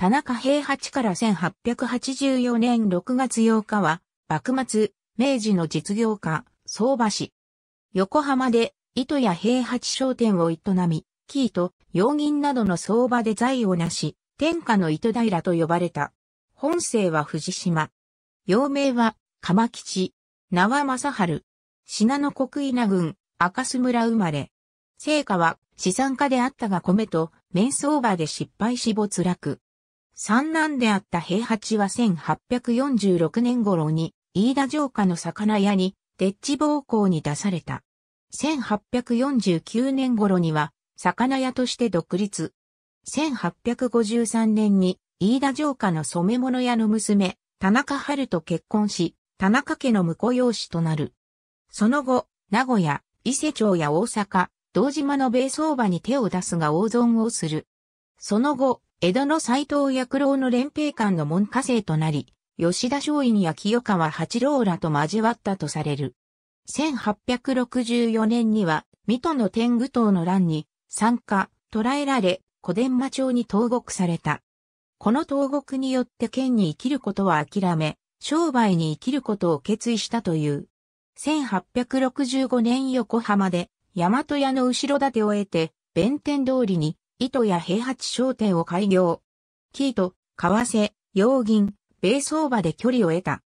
田中平八から1884年6月8日は、幕末、明治の実業家、相場氏。横浜で、糸や平八商店を営み、生糸、洋銀などの相場で財を成し、天下の糸平と呼ばれた。本姓は藤島。幼名は、鎌吉。名は正春。信濃国稲郡、赤須村生まれ。成果は、資産家であったが米と、面相場で失敗し没落。三男であった平八は1846年頃に、飯田城下の魚屋に、デッチ暴行に出された。1849年頃には、魚屋として独立。1853年に、飯田城下の染物屋の娘、田中春と結婚し、田中家の婿養子となる。その後、名古屋、伊勢町や大阪、道島の米相場に手を出すが大損をする。その後、江戸の斎藤役郎の連兵官の門下生となり、吉田松陰や清川八郎らと交わったとされる。1864年には、水戸の天狗党の乱に参加、捕らえられ、小伝馬町に投獄された。この投獄によって県に生きることは諦め、商売に生きることを決意したという。1865年横浜で、大和屋の後ろ盾を得て、弁天通りに糸や平八商店を開業。キート、為替、洋銀、米相場で距離を得た。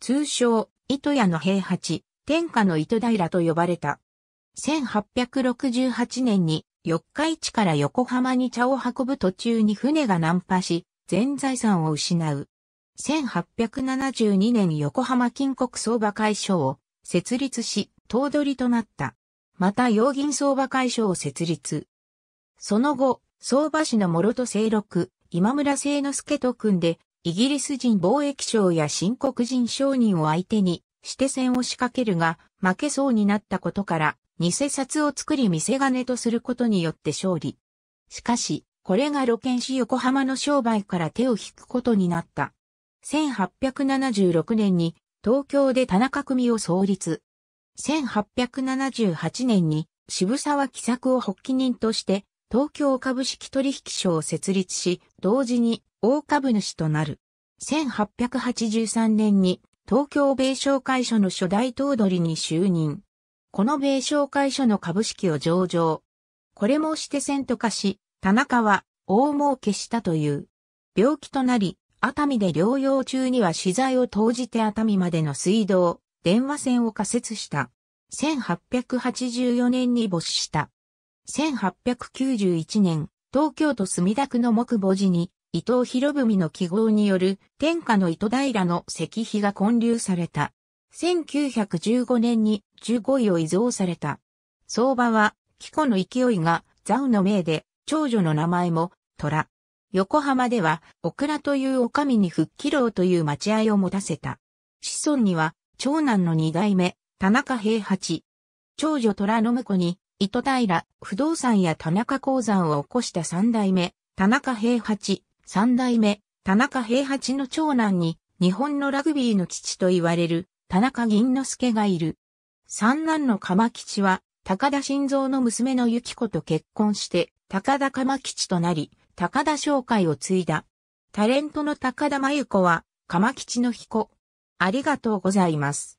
通称、糸屋の平八、天下の糸平と呼ばれた。1868年に、四日市から横浜に茶を運ぶ途中に船が難破し、全財産を失う。1872年横浜金国相場会所を設立し、頭取となった。また、洋銀相場会所を設立。その後、相場市の諸戸清六、今村清之助と組んで、イギリス人貿易商や新国人商人を相手に、して戦を仕掛けるが、負けそうになったことから、偽札を作り見せ金とすることによって勝利。しかし、これが露見し横浜の商売から手を引くことになった。1876年に東京で田中組を創立。1878年に渋沢喜作を発起人として東京株式取引所を設立し、同時に大株主となる。1883年に東京米商会所の初代頭取に就任。この米商会所の株式を上場。これもしてセと化し、田中は大儲けしたという。病気となり、熱海で療養中には資材を投じて熱海までの水道、電話線を仮設した。1884年に没した。1891年、東京都墨田区の木母寺に、伊藤博文の記号による天下の糸平の石碑が建立された。1915年に15位を遺贈された。相場は、紀子の勢いが、ザウの命で、長女の名前も、虎。横浜では、オクラという女将に復帰郎という待合を持たせた。子孫には、長男の二代目、田中平八。長女虎の婿に、糸平、不動産や田中鉱山を起こした三代目、田中平八、三代目、田中平八の長男に、日本のラグビーの父と言われる、田中銀之助がいる。三男の鎌吉は、高田晋三の娘の幸子と結婚して、高田鎌吉となり、高田商会を継いだ。タレントの高田真由子は、鎌吉の彦。ありがとうございます。